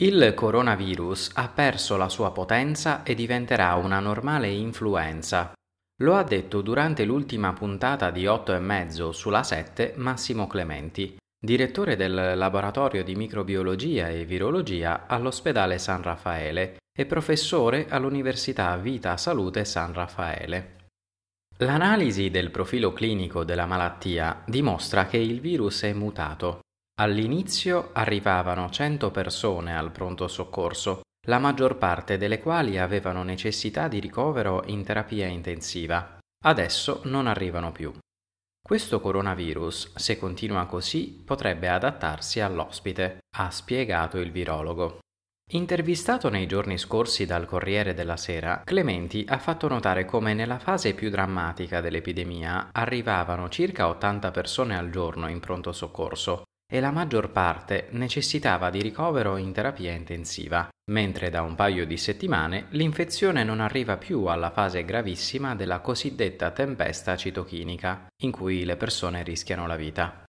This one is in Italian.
Il coronavirus ha perso la sua potenza e diventerà una normale influenza. Lo ha detto durante l'ultima puntata di 8 e mezzo sulla 7 Massimo Clementi, direttore del laboratorio di microbiologia e virologia all'ospedale San Raffaele e professore all'Università Vita Salute San Raffaele. L'analisi del profilo clinico della malattia dimostra che il virus è mutato All'inizio arrivavano 100 persone al pronto soccorso, la maggior parte delle quali avevano necessità di ricovero in terapia intensiva. Adesso non arrivano più. Questo coronavirus, se continua così, potrebbe adattarsi all'ospite, ha spiegato il virologo. Intervistato nei giorni scorsi dal Corriere della Sera, Clementi ha fatto notare come nella fase più drammatica dell'epidemia arrivavano circa 80 persone al giorno in pronto soccorso, e la maggior parte necessitava di ricovero in terapia intensiva, mentre da un paio di settimane l'infezione non arriva più alla fase gravissima della cosiddetta tempesta citochinica, in cui le persone rischiano la vita.